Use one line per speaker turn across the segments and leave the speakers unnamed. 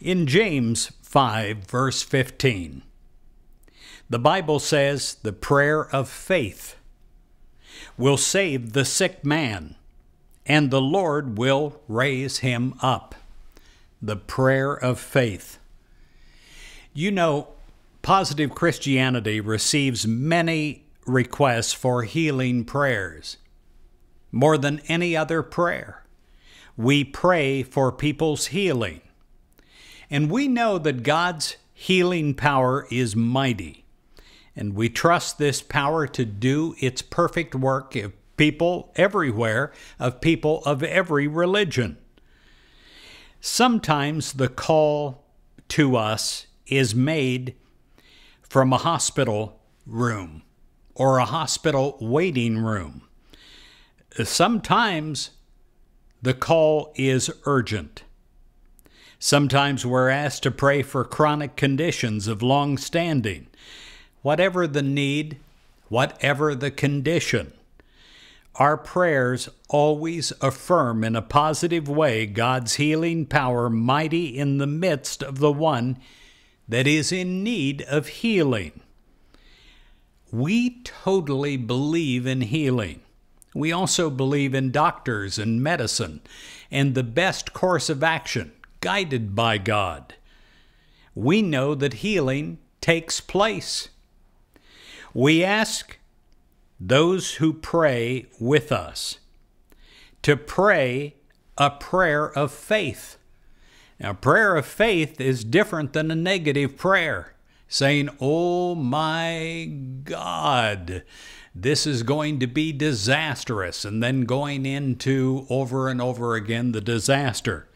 In James 5, verse 15, the Bible says the prayer of faith will save the sick man, and the Lord will raise him up. The prayer of faith. You know, positive Christianity receives many requests for healing prayers, more than any other prayer. We pray for people's healing. And we know that God's healing power is mighty. And we trust this power to do its perfect work of people everywhere, of people of every religion. Sometimes the call to us is made from a hospital room or a hospital waiting room. Sometimes the call is urgent. Sometimes we're asked to pray for chronic conditions of long standing. Whatever the need, whatever the condition, our prayers always affirm in a positive way God's healing power mighty in the midst of the one that is in need of healing. We totally believe in healing. We also believe in doctors and medicine and the best course of action guided by God. We know that healing takes place. We ask those who pray with us to pray a prayer of faith. Now, prayer of faith is different than a negative prayer, saying, Oh my God, this is going to be disastrous, and then going into over and over again the disaster.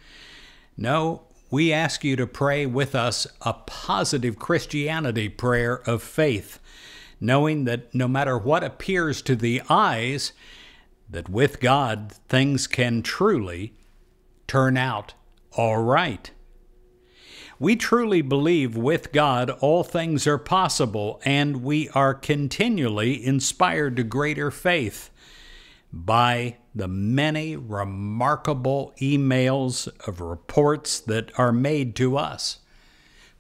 No, we ask you to pray with us a positive Christianity prayer of faith, knowing that no matter what appears to the eyes, that with God things can truly turn out all right. We truly believe with God all things are possible, and we are continually inspired to greater faith by the many remarkable emails of reports that are made to us.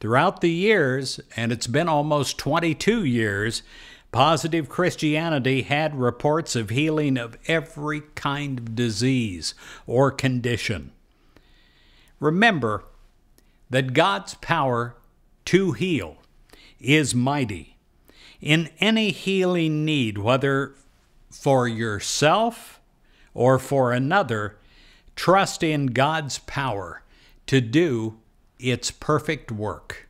Throughout the years, and it's been almost 22 years, Positive Christianity had reports of healing of every kind of disease or condition. Remember that God's power to heal is mighty. In any healing need, whether for yourself, or for another, trust in God's power to do its perfect work.